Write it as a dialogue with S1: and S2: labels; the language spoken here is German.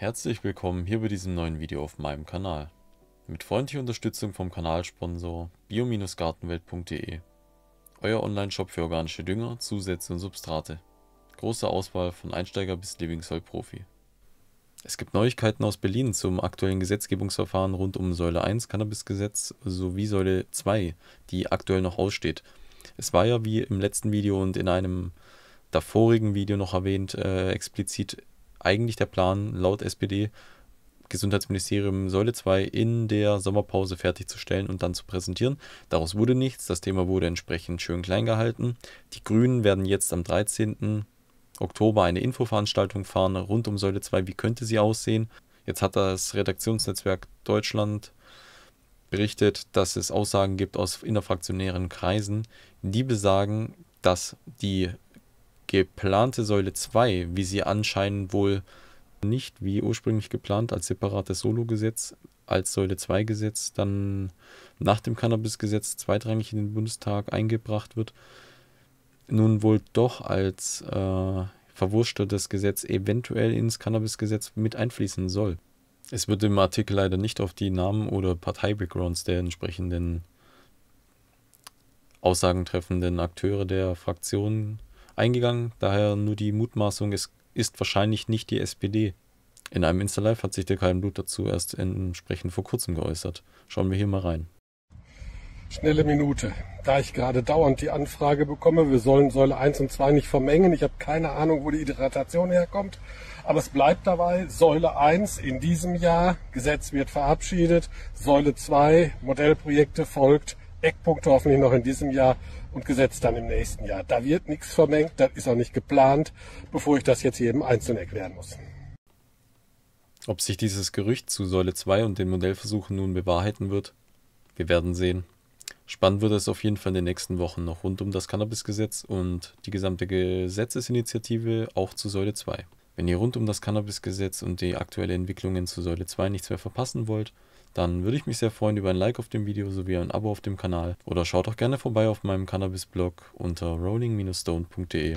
S1: Herzlich willkommen hier bei diesem neuen Video auf meinem Kanal. Mit freundlicher Unterstützung vom Kanalsponsor bio-gartenwelt.de Euer Online-Shop für organische Dünger, Zusätze und Substrate. Große Auswahl von Einsteiger bis Living-Soil-Profi. Es gibt Neuigkeiten aus Berlin zum aktuellen Gesetzgebungsverfahren rund um Säule 1 Cannabisgesetz sowie Säule 2, die aktuell noch aussteht. Es war ja wie im letzten Video und in einem davorigen Video noch erwähnt, äh, explizit eigentlich der Plan laut SPD, Gesundheitsministerium Säule 2 in der Sommerpause fertigzustellen und dann zu präsentieren. Daraus wurde nichts. Das Thema wurde entsprechend schön klein gehalten. Die Grünen werden jetzt am 13. Oktober eine Infoveranstaltung fahren rund um Säule 2. Wie könnte sie aussehen? Jetzt hat das Redaktionsnetzwerk Deutschland berichtet, dass es Aussagen gibt aus innerfraktionären Kreisen, die besagen, dass die geplante Säule 2, wie sie anscheinend wohl nicht wie ursprünglich geplant als separates Solo-Gesetz, als Säule 2-Gesetz, dann nach dem Cannabis-Gesetz zweitrangig in den Bundestag eingebracht wird, nun wohl doch als äh, verwurschtetes Gesetz eventuell ins Cannabis-Gesetz mit einfließen soll. Es wird im Artikel leider nicht auf die Namen oder Partei-Backgrounds der entsprechenden Aussagen treffenden Akteure der Fraktionen eingegangen, daher nur die Mutmaßung, es ist wahrscheinlich nicht die SPD. In einem Insta-Live hat sich der Kalm Blut dazu erst entsprechend vor kurzem geäußert. Schauen wir hier mal rein.
S2: Schnelle Minute. Da ich gerade dauernd die Anfrage bekomme, wir sollen Säule 1 und 2 nicht vermengen. Ich habe keine Ahnung, wo die Hydratation herkommt. Aber es bleibt dabei, Säule 1 in diesem Jahr, Gesetz wird verabschiedet, Säule 2, Modellprojekte folgt. Eckpunkte hoffentlich noch in diesem Jahr und Gesetz dann im nächsten Jahr. Da wird nichts vermengt, das ist auch nicht geplant, bevor ich das jetzt jedem einzeln erklären muss.
S1: Ob sich dieses Gerücht zu Säule 2 und den Modellversuchen nun bewahrheiten wird, wir werden sehen. Spannend wird es auf jeden Fall in den nächsten Wochen noch rund um das Cannabisgesetz und die gesamte Gesetzesinitiative auch zu Säule 2. Wenn ihr rund um das Cannabis-Gesetz und die aktuellen Entwicklungen zu Säule 2 nichts mehr verpassen wollt, dann würde ich mich sehr freuen über ein Like auf dem Video sowie ein Abo auf dem Kanal oder schaut auch gerne vorbei auf meinem Cannabis-Blog unter rolling-stone.de.